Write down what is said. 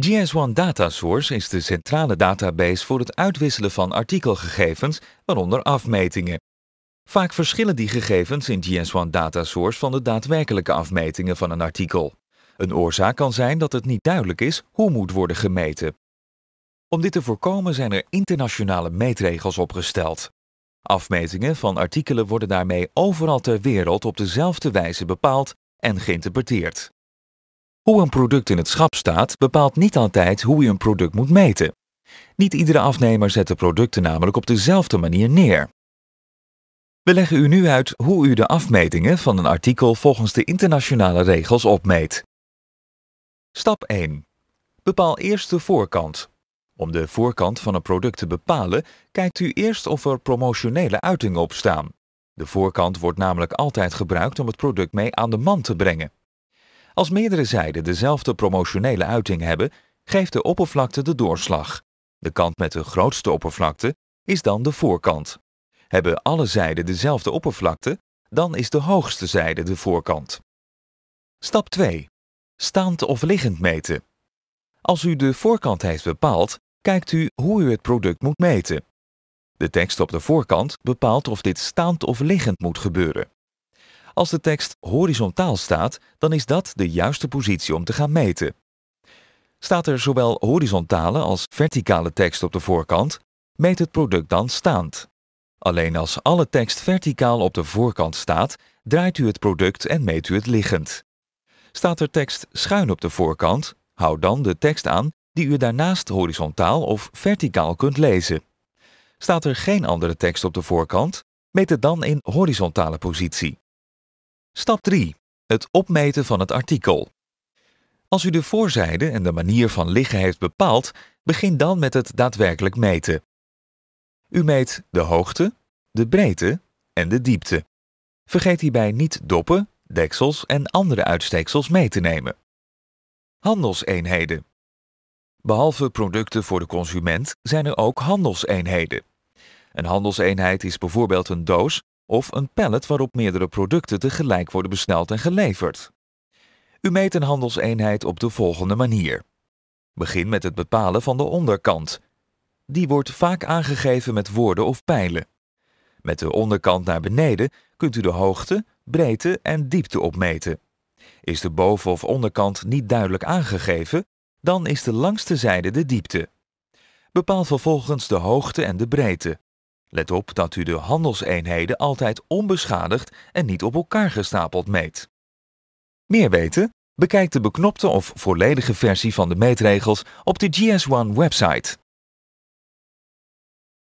GS1 Data Source is de centrale database voor het uitwisselen van artikelgegevens, waaronder afmetingen. Vaak verschillen die gegevens in GS1 Data Source van de daadwerkelijke afmetingen van een artikel. Een oorzaak kan zijn dat het niet duidelijk is hoe moet worden gemeten. Om dit te voorkomen zijn er internationale meetregels opgesteld. Afmetingen van artikelen worden daarmee overal ter wereld op dezelfde wijze bepaald en geïnterpreteerd. Hoe een product in het schap staat bepaalt niet altijd hoe je een product moet meten. Niet iedere afnemer zet de producten namelijk op dezelfde manier neer. We leggen u nu uit hoe u de afmetingen van een artikel volgens de internationale regels opmeet. Stap 1. Bepaal eerst de voorkant. Om de voorkant van een product te bepalen, kijkt u eerst of er promotionele uitingen op staan. De voorkant wordt namelijk altijd gebruikt om het product mee aan de man te brengen. Als meerdere zijden dezelfde promotionele uiting hebben, geeft de oppervlakte de doorslag. De kant met de grootste oppervlakte is dan de voorkant. Hebben alle zijden dezelfde oppervlakte, dan is de hoogste zijde de voorkant. Stap 2. Staand of liggend meten. Als u de voorkant heeft bepaald, kijkt u hoe u het product moet meten. De tekst op de voorkant bepaalt of dit staand of liggend moet gebeuren. Als de tekst horizontaal staat, dan is dat de juiste positie om te gaan meten. Staat er zowel horizontale als verticale tekst op de voorkant, meet het product dan staand. Alleen als alle tekst verticaal op de voorkant staat, draait u het product en meet u het liggend. Staat er tekst schuin op de voorkant, houd dan de tekst aan die u daarnaast horizontaal of verticaal kunt lezen. Staat er geen andere tekst op de voorkant, meet het dan in horizontale positie. Stap 3. Het opmeten van het artikel. Als u de voorzijde en de manier van liggen heeft bepaald, begin dan met het daadwerkelijk meten. U meet de hoogte, de breedte en de diepte. Vergeet hierbij niet doppen, deksels en andere uitsteeksels mee te nemen. Handelseenheden. Behalve producten voor de consument zijn er ook handelseenheden. Een handelseenheid is bijvoorbeeld een doos of een pallet waarop meerdere producten tegelijk worden besteld en geleverd. U meet een handelseenheid op de volgende manier. Begin met het bepalen van de onderkant. Die wordt vaak aangegeven met woorden of pijlen. Met de onderkant naar beneden kunt u de hoogte, breedte en diepte opmeten. Is de boven- of onderkant niet duidelijk aangegeven, dan is de langste zijde de diepte. Bepaal vervolgens de hoogte en de breedte. Let op dat u de handelseenheden altijd onbeschadigd en niet op elkaar gestapeld meet. Meer weten? Bekijk de beknopte of volledige versie van de meetregels op de GS1 website.